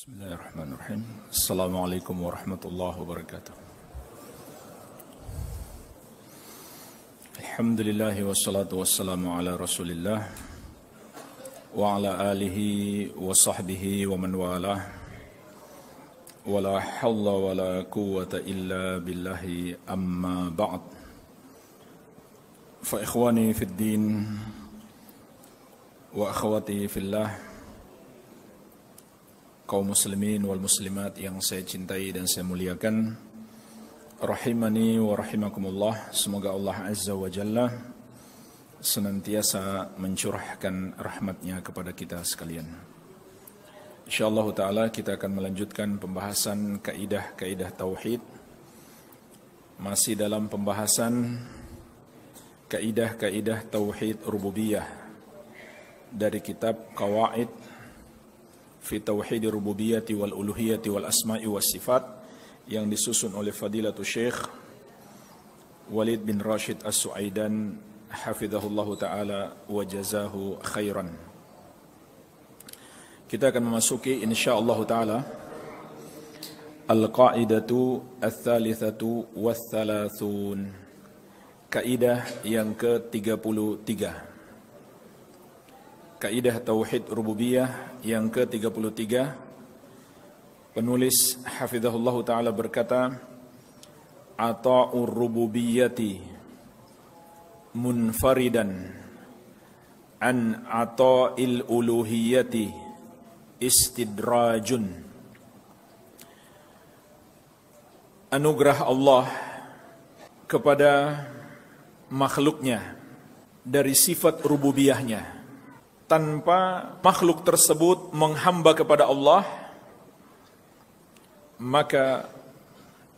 بسم الله الرحمن الرحيم السلام عليكم ورحمة الله وبركاته الحمد لله والصلاة والسلام على رسول الله وعلى آله وصحبه ومن والاه ولا حول ولا قوة إلا بالله أما بعد فإخواني في الدين وأخواتي في الله kaum muslimin wal muslimat yang saya cintai dan saya muliakan. Rahimani wa rahimakumullah. Semoga Allah Azza wa Jalla senantiasa mencurahkan rahmatnya kepada kita sekalian. InsyaAllah ta'ala kita akan melanjutkan pembahasan kaidah-kaidah tauhid. Masih dalam pembahasan kaidah-kaidah tauhid rububiyah dari kitab Kawaid fi tauhid rububiyyati wal uluhiyyati wal asma'i was sifat yang disusun oleh Fadilatul Syekh Walid bin Rashid As-Suaidan hafizahullahu taala wa jazahu khairan. Kita akan memasuki insyaallah taala Al-Qa'idatu Al-Thalithatu Wa-Thalathun Kaidah yang ke-33 Al-Qa'idatu Kaidah Tauhid Rububiyah yang ke-33 penulis Hafizahullah taala berkata Ata'ur rububiyyati munfaridan an ata'il uluhiyyati istidrajun Anugerah Allah kepada makhluknya dari sifat rububiyahnya tanpa makhluk tersebut menghamba kepada Allah maka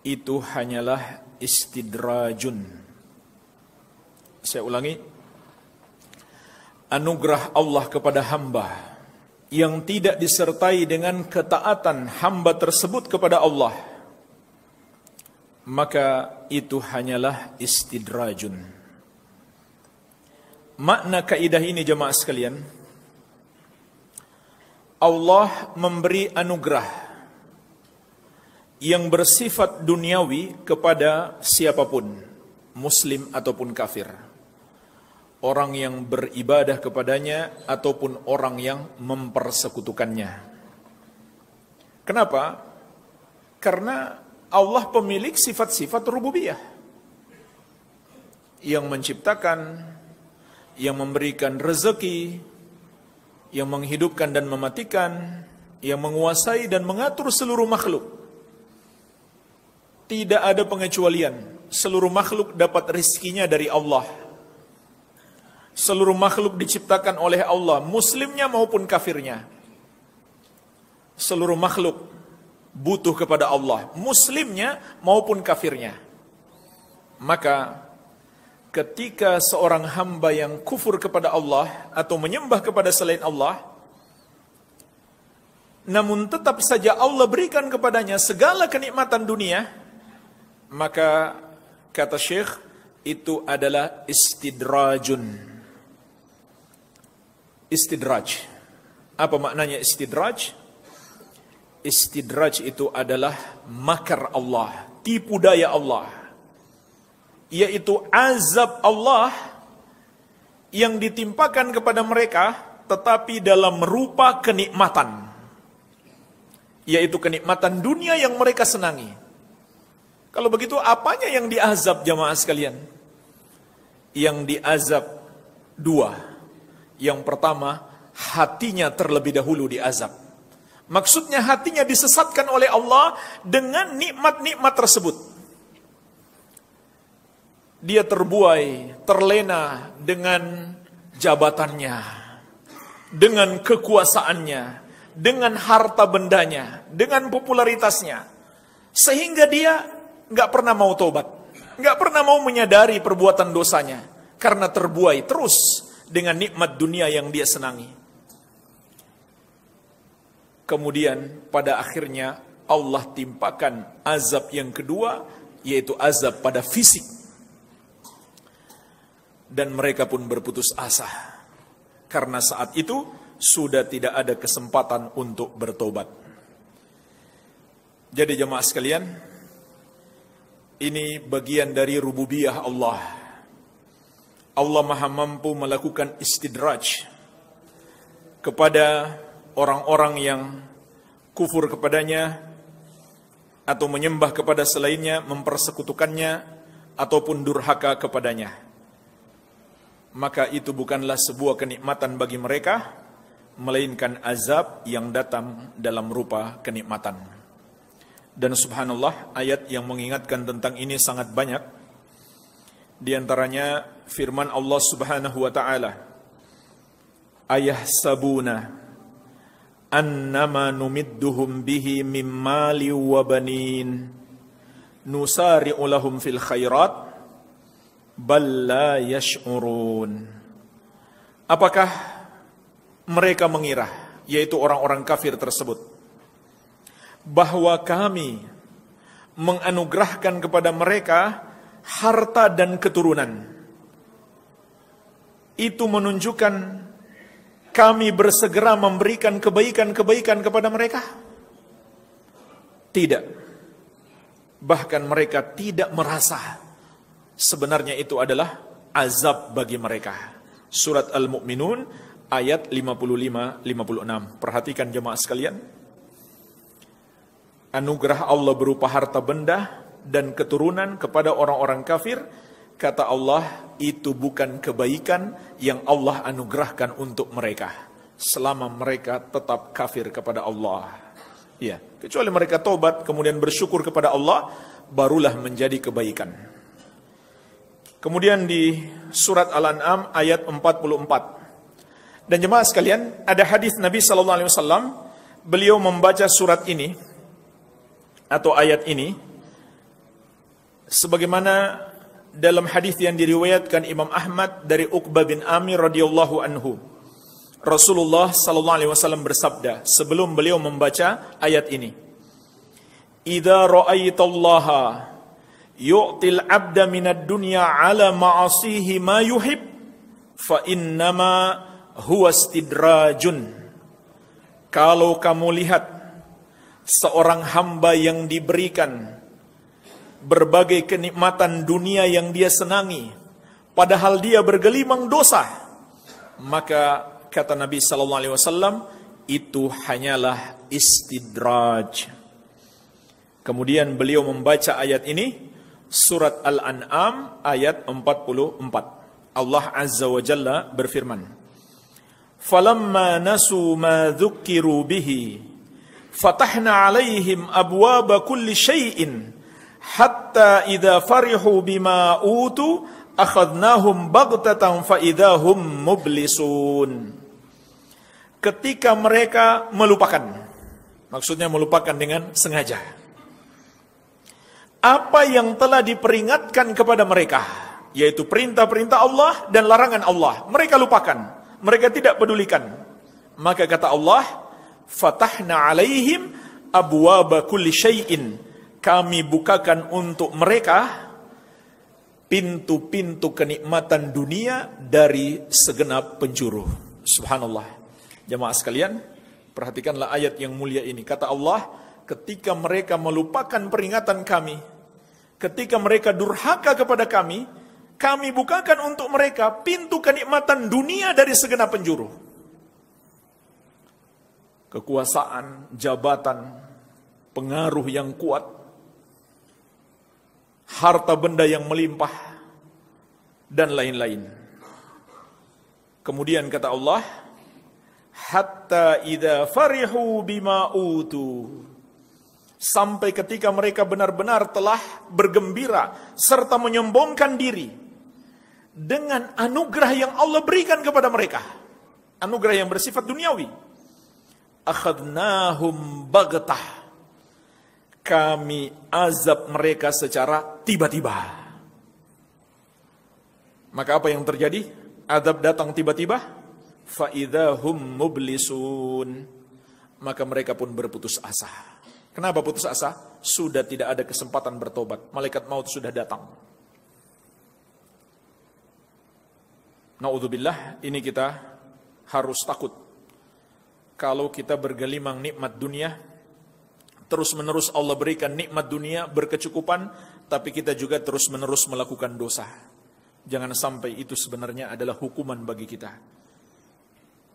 itu hanyalah istidrajun saya ulangi anugerah Allah kepada hamba yang tidak disertai dengan ketaatan hamba tersebut kepada Allah maka itu hanyalah istidrajun makna kaidah ini jemaah sekalian Allah memberi anugerah yang bersifat duniawi kepada siapapun, muslim ataupun kafir. Orang yang beribadah kepadanya ataupun orang yang mempersekutukannya. Kenapa? Karena Allah pemilik sifat-sifat rububiyah. Yang menciptakan, yang memberikan rezeki, yang menghidupkan dan mematikan, yang menguasai dan mengatur seluruh makhluk. Tidak ada pengecualian. Seluruh makhluk dapat rizkinya dari Allah. Seluruh makhluk diciptakan oleh Allah, muslimnya maupun kafirnya. Seluruh makhluk butuh kepada Allah, muslimnya maupun kafirnya. Maka ketika seorang hamba yang kufur kepada Allah atau menyembah kepada selain Allah, namun tetap saja Allah berikan kepadanya segala kenikmatan dunia, maka kata Syekh itu adalah istidrajun. Istidraj. Apa maknanya istidraj? Istidraj itu adalah makar Allah, tipu daya Allah yaitu azab Allah yang ditimpakan kepada mereka tetapi dalam rupa kenikmatan yaitu kenikmatan dunia yang mereka senangi kalau begitu apanya yang diazab jamaah sekalian yang diazab dua yang pertama hatinya terlebih dahulu diazab maksudnya hatinya disesatkan oleh Allah dengan nikmat-nikmat tersebut dia terbuai, terlena dengan jabatannya, dengan kekuasaannya, dengan harta bendanya, dengan popularitasnya, sehingga dia nggak pernah mau tobat, nggak pernah mau menyadari perbuatan dosanya karena terbuai terus dengan nikmat dunia yang dia senangi. Kemudian pada akhirnya Allah timpakan azab yang kedua yaitu azab pada fisik dan mereka pun berputus asa karena saat itu sudah tidak ada kesempatan untuk bertobat. Jadi jemaah sekalian, ini bagian dari rububiyah Allah. Allah Maha mampu melakukan istidraj kepada orang-orang yang kufur kepadanya atau menyembah kepada selainnya, mempersekutukannya ataupun durhaka kepadanya maka itu bukanlah sebuah kenikmatan bagi mereka, melainkan azab yang datang dalam rupa kenikmatan. Dan subhanallah, ayat yang mengingatkan tentang ini sangat banyak. Di antaranya firman Allah Subhanahu wa taala. Ayah sabuna annama numidduhum bihi mim wa banin fil khairat balla yash'urun apakah mereka mengira yaitu orang-orang kafir tersebut bahwa kami menganugerahkan kepada mereka harta dan keturunan itu menunjukkan kami bersegera memberikan kebaikan-kebaikan kepada mereka tidak bahkan mereka tidak merasa sebenarnya itu adalah azab bagi mereka. Surat Al-Mu'minun ayat 55-56. Perhatikan jemaah sekalian. Anugerah Allah berupa harta benda dan keturunan kepada orang-orang kafir. Kata Allah, itu bukan kebaikan yang Allah anugerahkan untuk mereka. Selama mereka tetap kafir kepada Allah. Ya, kecuali mereka tobat kemudian bersyukur kepada Allah, barulah menjadi kebaikan. Kemudian di surat Al-An'am ayat 44. Dan jemaah sekalian, ada hadis Nabi sallallahu alaihi wasallam beliau membaca surat ini atau ayat ini sebagaimana dalam hadis yang diriwayatkan Imam Ahmad dari Uqbah bin Amir radhiyallahu anhu. Rasulullah sallallahu alaihi wasallam bersabda sebelum beliau membaca ayat ini. "Idza ra'aitallaha yu'til abda minad dunya ala ma'asihi ma yuhib fa innama huwa istidrajun kalau kamu lihat seorang hamba yang diberikan berbagai kenikmatan dunia yang dia senangi padahal dia bergelimang dosa maka kata Nabi sallallahu alaihi wasallam itu hanyalah istidraj kemudian beliau membaca ayat ini surat Al-An'am ayat 44. Allah Azza wa Jalla berfirman, "Falamma nasu ma dhukiru bihi fatahna 'alaihim abwaaba kulli syai'in hatta idha farihu bima utu akhadnahum bagtatan fa'idahum mublisun." Ketika mereka melupakan, maksudnya melupakan dengan sengaja apa yang telah diperingatkan kepada mereka, yaitu perintah-perintah Allah dan larangan Allah. Mereka lupakan, mereka tidak pedulikan. Maka kata Allah, "Fatahna 'alaihim abwaaba kulli syai'in." Kami bukakan untuk mereka pintu-pintu kenikmatan dunia dari segenap penjuru. Subhanallah. Jemaah sekalian, perhatikanlah ayat yang mulia ini. Kata Allah, ketika mereka melupakan peringatan kami, ketika mereka durhaka kepada kami, kami bukakan untuk mereka pintu kenikmatan dunia dari segenap penjuru. Kekuasaan, jabatan, pengaruh yang kuat, harta benda yang melimpah, dan lain-lain. Kemudian kata Allah, hatta idha farihu bima utu sampai ketika mereka benar-benar telah bergembira serta menyombongkan diri dengan anugerah yang Allah berikan kepada mereka. Anugerah yang bersifat duniawi. Akhadnahum bagetah, Kami azab mereka secara tiba-tiba. Maka apa yang terjadi? Azab datang tiba-tiba. Fa'idahum mublisun. Maka mereka pun berputus asa. Kenapa putus asa? Sudah tidak ada kesempatan bertobat. Malaikat maut sudah datang. Naudzubillah, ini kita harus takut. Kalau kita bergelimang nikmat dunia, terus-menerus Allah berikan nikmat dunia berkecukupan, tapi kita juga terus-menerus melakukan dosa. Jangan sampai itu sebenarnya adalah hukuman bagi kita.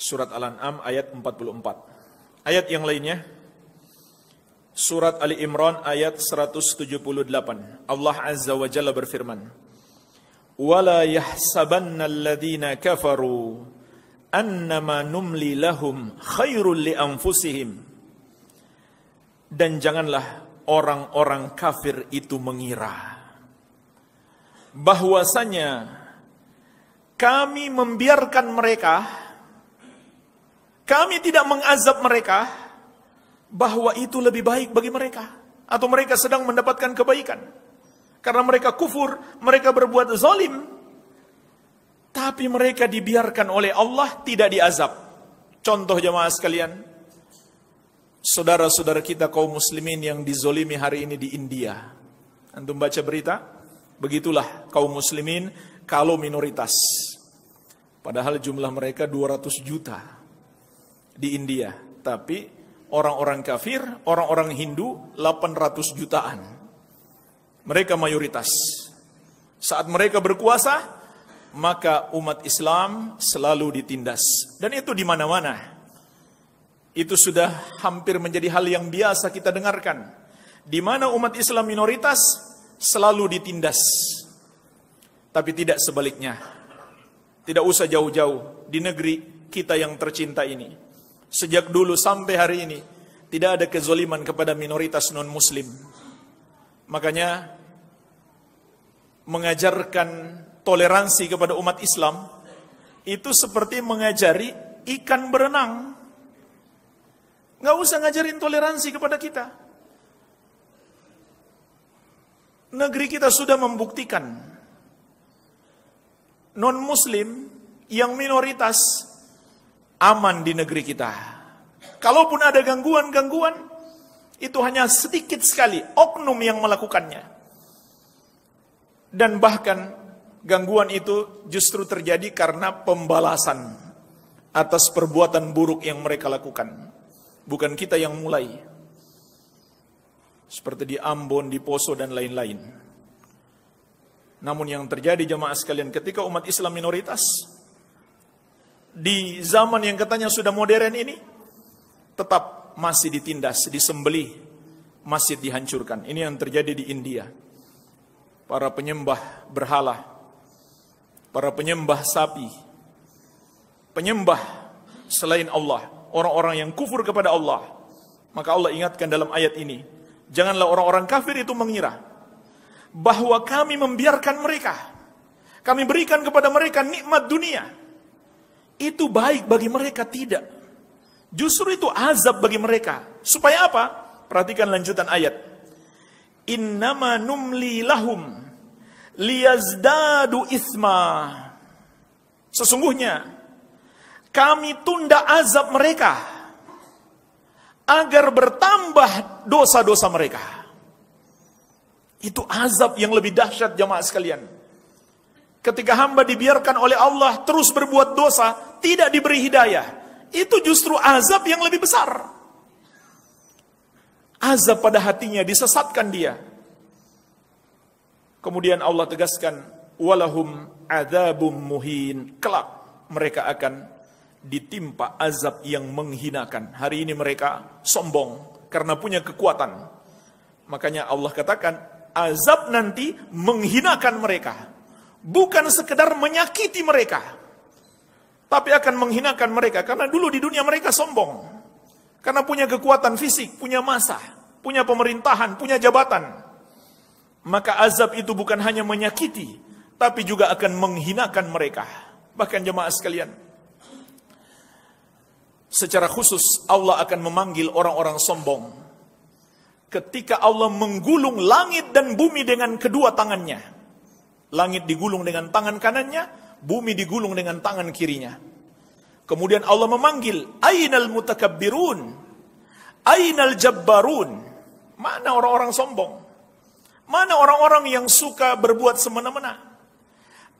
Surat Al-An'am ayat 44. Ayat yang lainnya, Surat Ali Imran ayat 178. Allah Azza wa Jalla berfirman, "Wala yahsabanna alladhina kafaru annama numli lahum khairul li anfusihim." Dan janganlah orang-orang kafir itu mengira bahwasanya kami membiarkan mereka kami tidak mengazab mereka bahwa itu lebih baik bagi mereka atau mereka sedang mendapatkan kebaikan karena mereka kufur, mereka berbuat zalim tapi mereka dibiarkan oleh Allah tidak diazab. Contoh jemaah sekalian, saudara-saudara kita kaum muslimin yang dizolimi hari ini di India. Antum baca berita? Begitulah kaum muslimin kalau minoritas. Padahal jumlah mereka 200 juta di India. Tapi orang-orang kafir, orang-orang Hindu 800 jutaan. Mereka mayoritas. Saat mereka berkuasa, maka umat Islam selalu ditindas. Dan itu di mana-mana. Itu sudah hampir menjadi hal yang biasa kita dengarkan. Di mana umat Islam minoritas selalu ditindas. Tapi tidak sebaliknya. Tidak usah jauh-jauh di negeri kita yang tercinta ini Sejak dulu sampai hari ini, tidak ada kezoliman kepada minoritas non-muslim. Makanya, mengajarkan toleransi kepada umat Islam, itu seperti mengajari ikan berenang. Gak usah ngajarin toleransi kepada kita. Negeri kita sudah membuktikan non-muslim yang minoritas aman di negeri kita. Kalaupun ada gangguan-gangguan, itu hanya sedikit sekali oknum yang melakukannya. Dan bahkan gangguan itu justru terjadi karena pembalasan atas perbuatan buruk yang mereka lakukan. Bukan kita yang mulai. Seperti di Ambon, di Poso, dan lain-lain. Namun yang terjadi jemaah sekalian ketika umat Islam minoritas, di zaman yang katanya sudah modern ini tetap masih ditindas, disembelih, masih dihancurkan. Ini yang terjadi di India. Para penyembah berhala, para penyembah sapi, penyembah selain Allah, orang-orang yang kufur kepada Allah. Maka Allah ingatkan dalam ayat ini, janganlah orang-orang kafir itu mengira bahwa kami membiarkan mereka. Kami berikan kepada mereka nikmat dunia itu baik bagi mereka tidak. Justru itu azab bagi mereka. Supaya apa? Perhatikan lanjutan ayat. Innama numli lahum liyazdadu isma. Sesungguhnya kami tunda azab mereka agar bertambah dosa-dosa mereka. Itu azab yang lebih dahsyat jamaah sekalian. Ketika hamba dibiarkan oleh Allah terus berbuat dosa, tidak diberi hidayah, itu justru azab yang lebih besar. Azab pada hatinya disesatkan dia. Kemudian Allah tegaskan, walahum azabum muhin. Kelak mereka akan ditimpa azab yang menghinakan. Hari ini mereka sombong karena punya kekuatan. Makanya Allah katakan, azab nanti menghinakan mereka. Bukan sekedar menyakiti mereka. Tapi akan menghinakan mereka karena dulu di dunia mereka sombong. Karena punya kekuatan fisik, punya masa, punya pemerintahan, punya jabatan. Maka azab itu bukan hanya menyakiti, tapi juga akan menghinakan mereka. Bahkan jemaah sekalian, secara khusus Allah akan memanggil orang-orang sombong. Ketika Allah menggulung langit dan bumi dengan kedua tangannya. Langit digulung dengan tangan kanannya, bumi digulung dengan tangan kirinya. Kemudian Allah memanggil, Ainal mutakabbirun, Ainal jabbarun. Mana orang-orang sombong? Mana orang-orang yang suka berbuat semena-mena?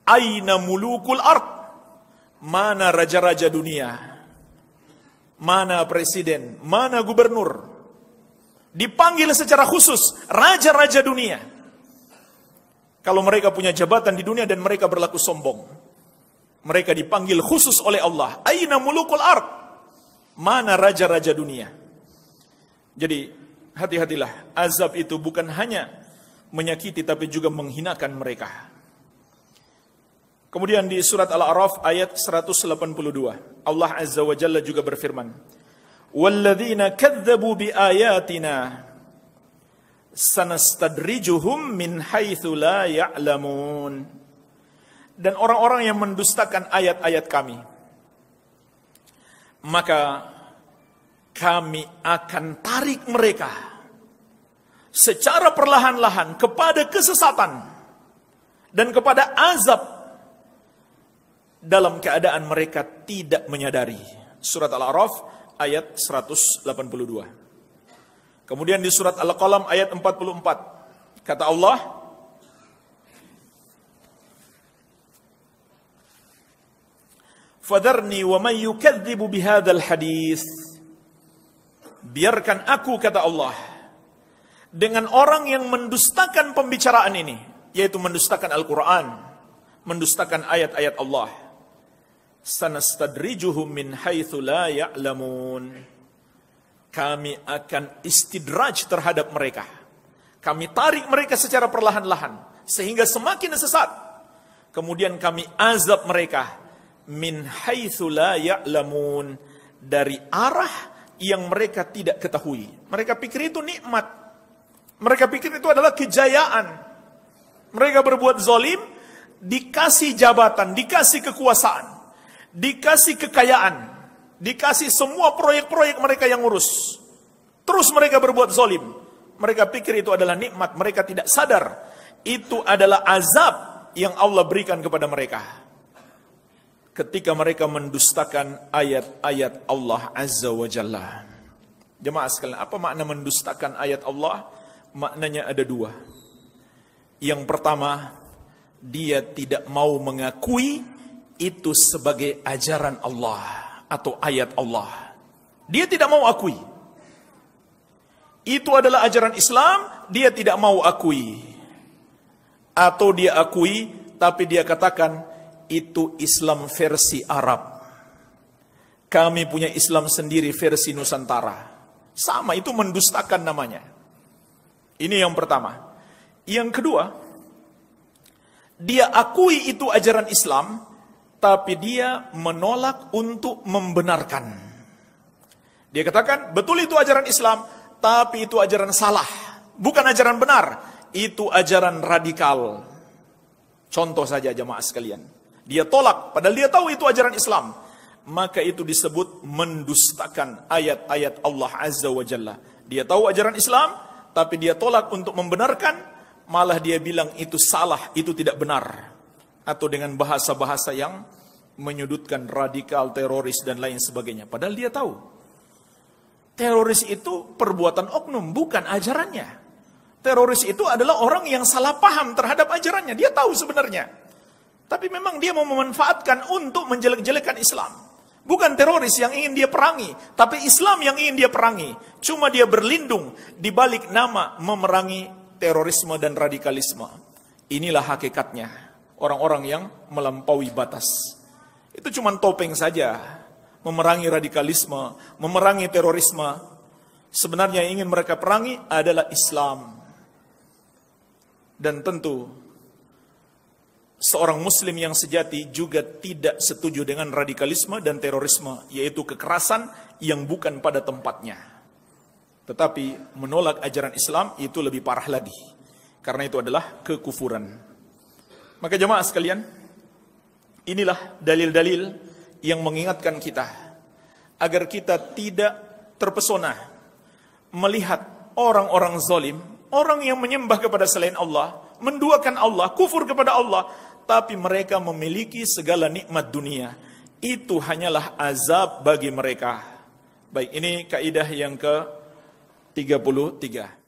Aina mulukul ard? Mana raja-raja dunia? Mana presiden? Mana gubernur? Dipanggil secara khusus raja-raja dunia. Kalau mereka punya jabatan di dunia dan mereka berlaku sombong. Mereka dipanggil khusus oleh Allah. Aina mulukul ard? Mana raja-raja dunia? Jadi hati-hatilah. Azab itu bukan hanya menyakiti tapi juga menghinakan mereka. Kemudian di surat Al-A'raf ayat 182. Allah Azza wa Jalla juga berfirman. Walladzina kadzabu biayatina sanastadrijuhum min haitsu la ya'lamun dan orang-orang yang mendustakan ayat-ayat kami. Maka kami akan tarik mereka secara perlahan-lahan kepada kesesatan dan kepada azab dalam keadaan mereka tidak menyadari. Surat Al-A'raf ayat 182. Kemudian di surat Al-Qalam ayat 44. Kata Allah, Fadarni wa man yukadzibu bihadal hadis. Biarkan aku kata Allah dengan orang yang mendustakan pembicaraan ini, yaitu mendustakan Al-Qur'an, mendustakan ayat-ayat Allah. Sanastadrijuhum min haithu la ya'lamun. Kami akan istidraj terhadap mereka. Kami tarik mereka secara perlahan-lahan sehingga semakin sesat. Kemudian kami azab mereka min haitsu la ya'lamun dari arah yang mereka tidak ketahui. Mereka pikir itu nikmat. Mereka pikir itu adalah kejayaan. Mereka berbuat zolim, dikasih jabatan, dikasih kekuasaan, dikasih kekayaan, dikasih semua proyek-proyek mereka yang urus. Terus mereka berbuat zolim. Mereka pikir itu adalah nikmat, mereka tidak sadar. Itu adalah azab yang Allah berikan kepada mereka ketika mereka mendustakan ayat-ayat Allah Azza wa Jalla. Jemaah sekalian, apa makna mendustakan ayat Allah? Maknanya ada dua. Yang pertama, dia tidak mau mengakui itu sebagai ajaran Allah atau ayat Allah. Dia tidak mau akui. Itu adalah ajaran Islam, dia tidak mau akui. Atau dia akui, tapi dia katakan, itu Islam versi Arab. Kami punya Islam sendiri versi Nusantara. Sama, itu mendustakan namanya. Ini yang pertama. Yang kedua, dia akui itu ajaran Islam, tapi dia menolak untuk membenarkan. Dia katakan, betul itu ajaran Islam, tapi itu ajaran salah. Bukan ajaran benar, itu ajaran radikal. Contoh saja jemaah sekalian. Dia tolak, padahal dia tahu itu ajaran Islam. Maka itu disebut mendustakan ayat-ayat Allah Azza wa Jalla. Dia tahu ajaran Islam, tapi dia tolak untuk membenarkan. Malah dia bilang itu salah, itu tidak benar. Atau dengan bahasa-bahasa yang menyudutkan radikal, teroris, dan lain sebagainya. Padahal dia tahu. Teroris itu perbuatan oknum, bukan ajarannya. Teroris itu adalah orang yang salah paham terhadap ajarannya. Dia tahu sebenarnya. Tapi memang dia mau memanfaatkan untuk menjelek-jelekan Islam. Bukan teroris yang ingin dia perangi, tapi Islam yang ingin dia perangi. Cuma dia berlindung di balik nama memerangi terorisme dan radikalisme. Inilah hakikatnya orang-orang yang melampaui batas. Itu cuma topeng saja memerangi radikalisme, memerangi terorisme. Sebenarnya yang ingin mereka perangi adalah Islam. Dan tentu seorang muslim yang sejati juga tidak setuju dengan radikalisme dan terorisme, yaitu kekerasan yang bukan pada tempatnya. Tetapi menolak ajaran Islam itu lebih parah lagi. Karena itu adalah kekufuran. Maka jemaah sekalian, inilah dalil-dalil yang mengingatkan kita agar kita tidak terpesona melihat orang-orang zalim, orang yang menyembah kepada selain Allah, menduakan Allah, kufur kepada Allah, tetapi mereka memiliki segala nikmat dunia. Itu hanyalah azab bagi mereka. Baik, ini kaidah yang ke 33.